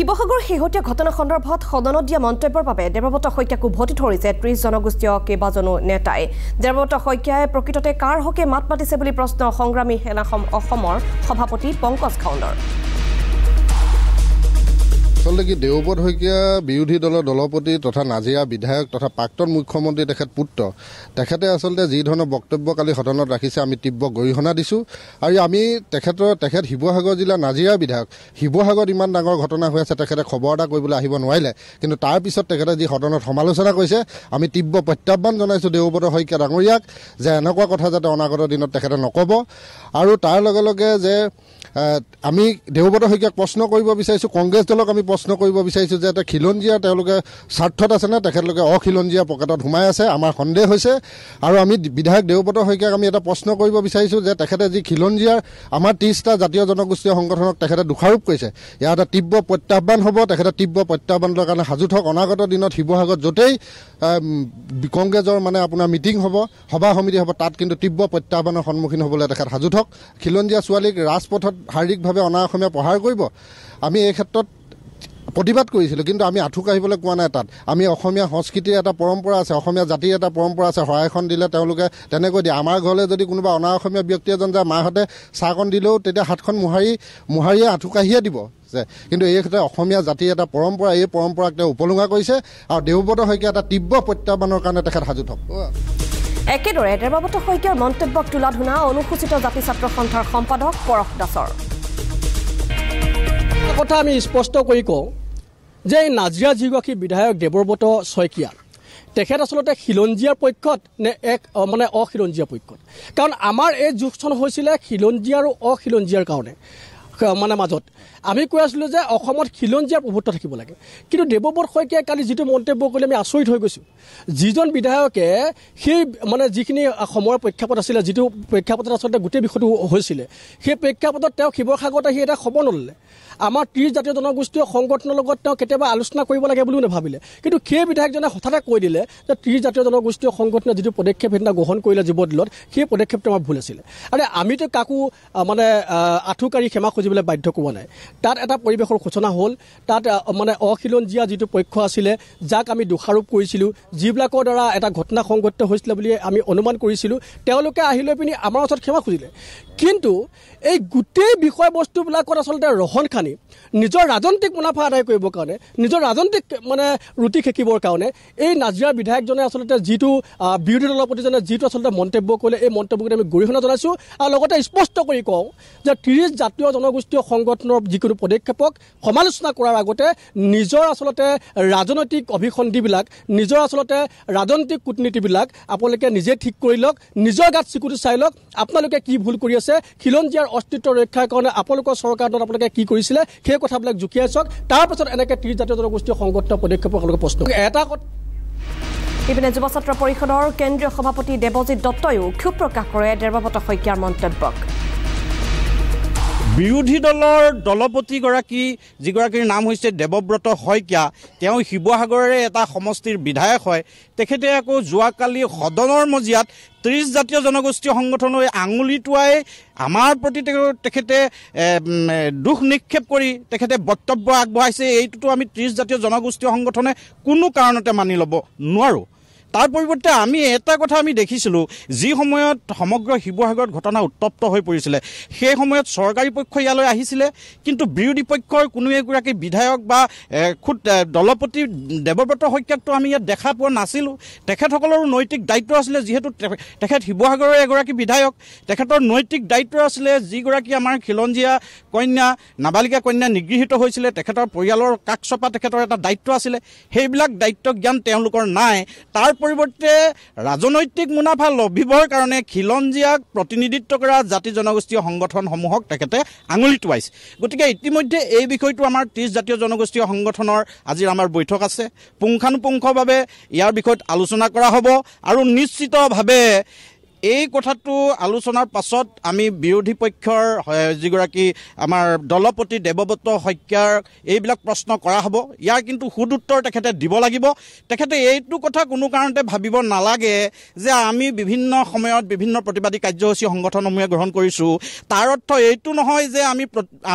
শিৱসাগৰৰ শেহতীয়া ঘটনা সন্দৰ্ভত সদনত দিয়া মন্তব্যৰ বাবে দেৱব্ৰত শইকীয়াক উভতি ধৰিছে ত্ৰিছ জনগোষ্ঠীয় কেইবাজনো নেতাই দেৱব্ৰত শইকীয়াই প্ৰকৃততে কাৰ হকে মাত মাতিছে বুলি প্ৰশ্ন সংগ্ৰামী সেনাসম অসমৰ সভাপতি পংকজ খাউণ্ডৰ আচলতে কি দেওপদ শইকীয়া বিৰোধী দলৰ দলপতি তথা নাজিৰা বিধায়ক তথা প্ৰাক্তন মুখ্যমন্ত্ৰী তেখেত পুত্ৰ তেখেতে আচলতে যি ধৰণৰ বক্তব্য কালি সদনত ৰাখিছে আমি তীব্ৰ গৰিহণা দিছোঁ আৰু আমি তেখেতৰ তেখেত শিৱসাগৰ জিলাৰ নাজিৰা বিধায়ক শিৱসাগৰত ইমান ডাঙৰ ঘটনা হৈ আছে তেখেতে খবৰ এটা কৰিবলৈ আহিব নোৱাৰিলে কিন্তু তাৰপিছত তেখেতে যি সদনত সমালোচনা কৰিছে আমি তীব্ৰ প্ৰত্যাহ্বান জনাইছোঁ দেওপদ শইকীয়া ডাঙৰীয়াক যে এনেকুৱা কথা যাতে অনাগত দিনত তেখেতে নক'ব আৰু তাৰ লগে লগে যে আমি দেওব্ৰত শইকীয়াক প্ৰশ্ন কৰিব বিচাৰিছোঁ কংগ্ৰেছ দলক আমি প্ৰশ্ন কৰিব বিচাৰিছোঁ যে এটা খিলঞ্জীয়া তেওঁলোকে স্বাৰ্থত আছেনে তেখেতলোকে অখিলঞ্জীয়া পকেটত সোমাই আছে আমাৰ সন্দেহ হৈছে আৰু আমি বিধায়ক দেওব্ৰত শইকীয়াক আমি এটা প্ৰশ্ন কৰিব বিচাৰিছোঁ যে তেখেতে যি খিলঞ্জীয়াৰ আমাৰ ত্ৰিছটা জাতীয় জনগোষ্ঠীয় সংগঠনক তেখেতে দোষাৰোপ কৰিছে ইয়াৰ এটা তীব্ৰ প্ৰত্যাহ্বান হ'ব তেখেতে তীব্ৰ প্ৰত্যাহ্বানৰ কাৰণে সাজু থওক অনাগত দিনত শিৱসাগৰত য'তেই কংগ্ৰেছৰ মানে আপোনাৰ মিটিং হ'ব সভা সমিতি হ'ব তাত কিন্তু তীব্ৰ প্ৰত্যাহ্বানৰ সন্মুখীন হ'বলৈ তেখেত সাজু থওক খিলঞ্জীয়া ছোৱালীক ৰাজপথত শাৰীৰিকভাৱে অনা অসমীয়া প্ৰহাৰ কৰিব আমি এই ক্ষেত্ৰত প্ৰতিবাদ কৰিছিলোঁ কিন্তু আমি আঁঠু কাঢ়িবলৈ কোৱা নাই তাত আমি অসমীয়া সংস্কৃতিৰ এটা পৰম্পৰা আছে অসমীয়া জাতিৰ এটা পৰম্পৰা আছে শৰাইখন দিলে তেওঁলোকে তেনেকৈ দিয়ে আমাৰ ঘৰলৈ যদি কোনোবা অনা অসমীয়া ব্যক্তি এজন যায় মাহঁতে চাহকণ দিলেও তেতিয়া হাতখন মোহাৰি মোহাৰিয়ে আঁঠু কাঢ়িয়ে দিব যে কিন্তু এই ক্ষেত্ৰত অসমীয়া জাতিৰ এটা পৰম্পৰা এই পৰম্পৰাক তেওঁ উপলুঙা কৰিছে আৰু দেওব্ৰত শইকীয়া এটা তীব্ৰ প্ৰত্যাহ্বানৰ কাৰণে তেখেত সাজু থকা একেদৰে দেৱব্ৰত শইকীয়াৰ মন্তব্যক তোলা ধুনা অনুসূচিত জাতি ছাত্ৰ সন্থাৰ সম্পাদক পৰশ দাসৰ কথা আমি স্পষ্ট কৰি কওঁ যে এই নাজিৰা যিগৰাকী বিধায়ক দেৱব্ৰত শইকীয়া তেখেত আচলতে খিলঞ্জীয়াৰ পক্ষত নে এক মানে অখিলঞ্জীয়া পক্ষত কাৰণ আমাৰ এই যুগখন হৈছিলে খিলঞ্জীয়া আৰু অখিলঞ্জীয়াৰ কাৰণে মানে মাজত আমি কৈ আছিলোঁ যে অসমত খিলঞ্জীয়া প্ৰভুত্ব থাকিব লাগে কিন্তু দেৱব্ৰত শইকীয়াই কালি যিটো মন্তব্য কৰিলে আমি আচৰিত হৈ গৈছোঁ যিজন বিধায়কে সেই মানে যিখিনি সময়ৰ প্ৰেক্ষাপট আছিলে যিটো প্ৰেক্ষাপটত আচলতে গোটেই বিষয়টো হৈছিলে সেই প্ৰেক্ষাপটত তেওঁ শিৱসাগৰত আহি এটা খবৰ নল'লে আমাৰ ত্ৰিছ জাতীয় জনগোষ্ঠীয় সংগঠনৰ লগত তেওঁ কেতিয়াবা আলোচনা কৰিব লাগে বুলিও নাভাবিলে কিন্তু সেই বিধায়কজনে হঠাতে কৈ দিলে যে ত্ৰিছ জাতীয় জনগোষ্ঠীয় সংগঠনে যিটো পদক্ষেপ সেইদিনা গ্ৰহণ কৰিলে যুৱ যুৱদলত সেই পদক্ষেপটো আমাৰ ভুল আছিলে আৰে আমিতো কাকো মানে আঁঠুকাঢ়ি ক্ষমা খুজিবলৈ বাধ্য কৰোৱা নাই তাত এটা পৰিৱেশৰ সূচনা হ'ল তাত মানে অশীলন যিটো পক্ষ আছিলে যাক আমি দোষাৰোপ কৰিছিলোঁ যিবিলাকৰ দ্বাৰা এটা ঘটনা সংঘটিত হৈছিলে বুলি আমি অনুমান কৰিছিলোঁ তেওঁলোকে আহি লৈ পিনি আমাৰ ওচৰত ক্ষমা খুজিলে কিন্তু এই গোটেই বিষয়বস্তুবিলাকত আচলতে ৰহন খানি নিজৰ ৰাজনৈতিক মুনাফা আদায় কৰিবৰ কাৰণে নিজৰ ৰাজনৈতিক মানে ৰুটি সেকিবৰ কাৰণে এই নাজিৰা বিধায়কজনে আচলতে যিটো বিৰোধী দলৰ প্ৰতিজনে যিটো আচলতে মন্তব্য কৰিলে এই মন্তব্যটো আমি গৰিহণা জনাইছোঁ আৰু লগতে স্পষ্ট কৰি কওঁ যে ত্ৰিছ জাতীয় জনগোষ্ঠীয় সংগঠনৰ যিকোনো পদক্ষেপক সমালোচনা কৰাৰ আগতে নিজৰ আচলতে ৰাজনৈতিক অভিসন্ধিবিলাক নিজৰ আচলতে ৰাজনৈতিক কূটনীতিবিলাক আপোনালোকে নিজে ঠিক কৰি লওক নিজৰ গাত চিকুটি চাই লওক আপোনালোকে কি ভুল কৰি আছে খিলঞ্জীয়াৰ অস্তিত্ব ৰক্ষাৰ কাৰণে আপোনালোকৰ চৰকাৰত আপোনালোকে কি কৰিছিলে সেই কথাবিলাক জুকিয়াই চাওক তাৰপাছত এনেকৈ ত্ৰিছ জাতীয় জনগোষ্ঠীয় সংগঠিত পদক্ষেপ আপোনালোকে প্ৰশ্ন এটা কথা ইপিনে যুৱ ছাত্ৰ পৰিষদৰ কেন্দ্ৰীয় সভাপতি দেৱজিৎ দত্তইও ক্ষোভ প্ৰকাশ কৰে দেৱব্ৰত শইকীয়াৰ মন্তব্যক বিৰোধী দলৰ দলপতিগৰাকী যিগৰাকীৰ নাম হৈছে দেৱব্ৰত শইকীয়া তেওঁ শিৱসাগৰৰে এটা সমষ্টিৰ বিধায়ক হয় তেখেতে আকৌ যোৱাকালি সদনৰ মজিয়াত ত্ৰিছ জাতীয় জনগোষ্ঠীয় সংগঠনলৈ আঙুলি টোৱাই আমাৰ প্ৰতি তেখেতে দুখ নিক্ষেপ কৰি তেখেতে বক্তব্য আগবঢ়াইছে এইটোতো আমি ত্ৰিছ জাতীয় জনগোষ্ঠীয় সংগঠনে কোনো কাৰণতে মানি ল'ব নোৱাৰোঁ তাৰ পৰিৱৰ্তে আমি এটা কথা আমি দেখিছিলোঁ যি সময়ত সমগ্ৰ শিৱসাগৰত ঘটনা উত্তপ্ত হৈ পৰিছিলে সেই সময়ত চৰকাৰী পক্ষ ইয়ালৈ আহিছিলে কিন্তু বিৰোধী পক্ষৰ কোনো এগৰাকী বিধায়ক বা খুদ দলপতি দেৱব্ৰত শইকীয়াকতো আমি ইয়াত দেখা পোৱা নাছিলোঁ তেখেতসকলৰো নৈতিক দায়িত্ব আছিলে যিহেতু তেখেত শিৱসাগৰৰ এগৰাকী বিধায়ক তেখেতৰ নৈতিক দায়িত্ব আছিলে যিগৰাকী আমাৰ খিলঞ্জীয়া কন্যা নাবালিকা কন্যা নিগৃহীত হৈছিলে তেখেতৰ পৰিয়ালৰ কাষ চপা তেখেতৰ এটা দায়িত্ব আছিলে সেইবিলাক দায়িত্ব জ্ঞান তেওঁলোকৰ নাই তাৰ পৰিৱৰ্তে ৰাজনৈতিক মুনাফা লভিবৰ কাৰণে খিলঞ্জীয়াক প্ৰতিনিধিত্ব কৰা জাতি জনগোষ্ঠীয় সংগঠনসমূহক তেখেতে আঙুলি টোৱাইছে গতিকে ইতিমধ্যে এই বিষয়টো আমাৰ ত্ৰিছ জাতীয় জনগোষ্ঠীয় সংগঠনৰ আজিৰ আমাৰ বৈঠক আছে পুংখানুপুংখভাৱে ইয়াৰ বিষয়ত আলোচনা কৰা হ'ব আৰু নিশ্চিতভাৱে এই কথাটো আলোচনাৰ পাছত আমি বিৰোধী পক্ষৰ যিগৰাকী আমাৰ দলপতি দেৱব্ৰত শইকীয়াৰ এইবিলাক প্ৰশ্ন কৰা হ'ব ইয়াৰ কিন্তু সুদ উত্তৰ তেখেতে দিব লাগিব তেখেতে এইটো কথা কোনো কাৰণতে ভাবিব নালাগে যে আমি বিভিন্ন সময়ত বিভিন্ন প্ৰতিবাদী কাৰ্যসূচী সংগঠনসমূহে গ্ৰহণ কৰিছোঁ তাৰ অৰ্থ এইটো নহয় যে আমি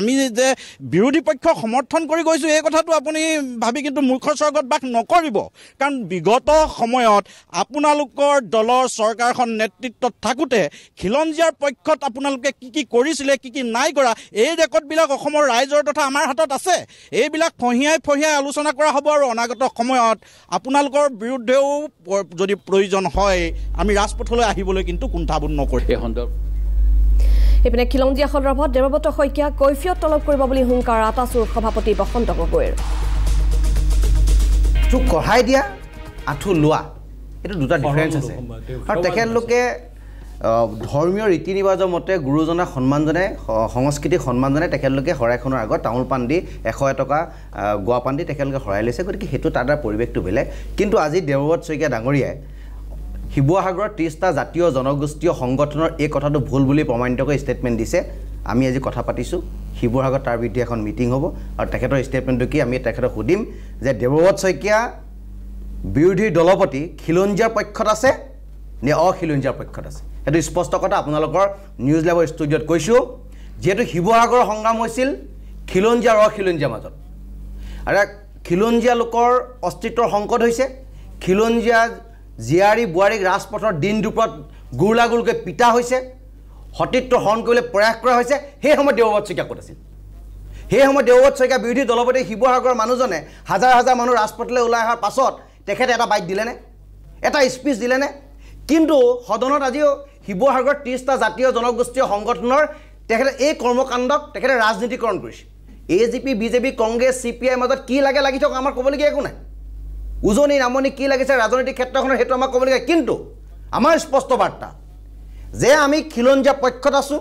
আমি যে বিৰোধী পক্ষক সমৰ্থন কৰি গৈছোঁ এই কথাটো আপুনি ভাবি কিন্তু মূৰ্খ স্বৰ্গত বাস নকৰিব কাৰণ বিগত সময়ত আপোনালোকৰ দলৰ চৰকাৰখন নেতৃত্ব দায়িত্বত থাকোঁতে খিলঞ্জীয়াৰ পক্ষত আপোনালোকে কি কি কৰিছিলে কি কি নাই কৰা এই ৰেকৰ্ডবিলাক অসমৰ ৰাইজৰ তথা আমাৰ হাতত আছে এইবিলাক ফঁহিয়াই ফঁহিয়াই আলোচনা কৰা হ'ব আৰু অনাগত সময়ত আপোনালোকৰ বিৰুদ্ধেও যদি প্ৰয়োজন হয় আমি ৰাজপথলৈ আহিবলৈ কিন্তু কুণ্ঠাবোধ নকৰোঁ এই সন্দৰ্ভত ইপিনে খিলঞ্জীয়া সন্দৰ্ভত দেৱব্ৰত শইকীয়া কৈফিয়ত তলব কৰিব বুলি হুংকাৰ আটাচুৰ সভাপতি বসন্ত গগৈৰ তোক কঢ়াই দিয়া আঁঠু লোৱা এইটো দুটা ডিফাৰেঞ্চ আছে আৰু তেখেতলোকে ধৰ্মীয় ৰীতি নিবাজৰ মতে গুৰুজনাক সন্মান জনাই সংস্কৃতিক সন্মান জনাই তেখেতলোকে শৰাইখনৰ আগত তামোল পাণ দি এশ এটকা গোৱা পাণ দি তেখেতলোকে শৰাই লৈছে গতিকে সেইটো তাৰ এটা পৰিৱেশটো বেলেগ কিন্তু আজি দেৱবত শইকীয়া ডাঙৰীয়াই শিৱসাগৰৰ ত্ৰিছটা জাতীয় জনগোষ্ঠীয় সংগঠনৰ এই কথাটো ভুল বুলি প্ৰমাণিত কৰি ষ্টেটমেণ্ট দিছে আমি আজি কথা পাতিছোঁ শিৱসাগৰত তাৰ বিৰুদ্ধে এখন মিটিং হ'ব আৰু তেখেতৰ ষ্টেটমেণ্টটো কি আমি তেখেতক সুধিম যে দেৱবত শইকীয়া বিৰোধীৰ দলপতি খিলঞ্জীয়াৰ পক্ষত আছে নে অখিলঞ্জীয়াৰ পক্ষত আছে সেইটো স্পষ্ট কথা আপোনালোকৰ নিউজ লাইভৰ ষ্টুডিঅ'ত কৈছোঁ যিহেতু শিৱসাগৰৰ সংগ্ৰাম হৈছিল খিলঞ্জীয়া আৰু অখিলঞ্জীয়াৰ মাজত আৰু খিলঞ্জীয়া লোকৰ অস্তিত্বৰ সংকট হৈছে খিলঞ্জীয়া জীয়াৰী বোৱাৰীক ৰাজপথৰ দিন দুপৰত গুৰলা গুৰকৈ পিতা হৈছে সতীত্ব হৰণ কৰিবলৈ প্ৰয়াস কৰা হৈছে সেই সময়ত দেৱবত শইকীয়া ক'ত আছিল সেই সময়ত দেৱবত শইকীয়া বিৰোধী দলপতি শিৱসাগৰৰ মানুহজনে হাজাৰ হাজাৰ মানুহ ৰাজপথলৈ ওলাই অহাৰ পাছত তেখেতে এটা বাইট দিলেনে এটা স্পীচ দিলেনে কিন্তু সদনত আজিও শিৱসাগৰ ত্ৰিছটা জাতীয় জনগোষ্ঠীয় সংগঠনৰ তেখেতে এই কৰ্মকাণ্ডক তেখেতে ৰাজনীতিকৰণ কৰিছে A G P B J P Congress C P আইৰ মাজত কি লাগে লাগি থকা আমাৰ ক'বলগীয়া একো নাই উজনি নামনি কি লাগিছে ৰাজনৈতিক ক্ষেত্ৰখনৰ সেইটো আমাক ক'বলগীয়া কিন্তু আমাৰ স্পষ্ট বাৰ্তা যে আমি খিলঞ্জীয়া পক্ষত আছোঁ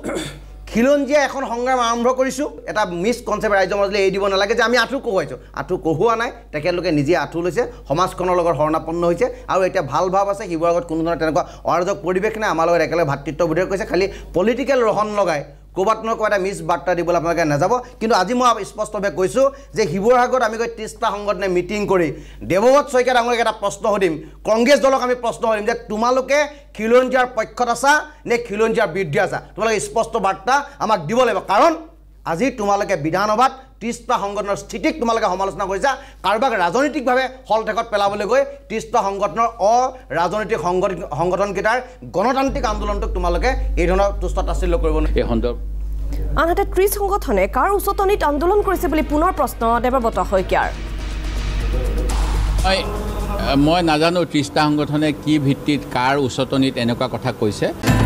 খিলঞ্জীয়া এখন সংগ্ৰাম আৰম্ভ কৰিছোঁ এটা মিছকনচেপ্ট ৰাইজৰ মাজলৈ এৰি দিব নালাগে যে আমি আঁঠু কঢ়ুৱাইছোঁ আঁঠু কঢ়োৱা নাই তেখেতলোকে নিজে আঁঠু লৈছে সমাজখনৰ লগত শৰণাপন্ন হৈছে আৰু এতিয়া ভাল ভাৱ আছে শিৱসাগৰত কোনো ধৰণৰ তেনেকুৱা অৰাজক পৰিৱেশ নাই আমাৰ লগত একেলগে ভাতৃত্ববোধে কৈছে খালী পলিটিকেল ৰহন লগাই ক'ৰবাত নহয় ক'ৰবাত মিছ বাৰ্তা দিবলৈ আপোনালোকে নাযাব কিন্তু আজি মই স্পষ্টভাৱে কৈছোঁ যে শিৱসাগৰত আমি গৈ ত্ৰিছটা সংগঠনে মিটিং কৰি দেৱবত শইকীয়া ডাঙৰক এটা প্ৰশ্ন সুধিম কংগ্ৰেছ দলক আমি প্ৰশ্ন সুধিম যে তোমালোকে খিলঞ্জীয়াৰ পক্ষত আছা নে খিলঞ্জীয়াৰ বিৰুদ্ধে আছা তোমালোকে স্পষ্ট বাৰ্তা আমাক দিব লাগিব কাৰণ আজি তোমালোকে বিধানসভাত ত্ৰিছটা সংগঠনৰ স্থিতিক তোমালোকে সমালোচনা কৰিছা কাৰোবাক ৰাজনৈতিকভাৱে হল ঠেকত পেলাবলৈ গৈ ত্ৰিছটা সংগঠনৰ অ ৰাজনৈতিক সংগঠন সংগঠনকেইটাৰ গণতান্ত্ৰিক আন্দোলনটোক তোমালোকে এই ধৰণৰ তুষ্ট তাচিল্য কৰিব নোৱাৰে এই সন্দৰ্ভত আনহাতে ত্ৰিছ সংগঠনে কাৰ উচতনিত আন্দোলন কৰিছে বুলি পুনৰ প্ৰশ্ন দেৱব্ৰত শইকীয়াৰ মই নাজানো ত্ৰিছটা সংগঠনে কি ভিত্তিত কাৰ উচতনিত এনেকুৱা কথা কৈছে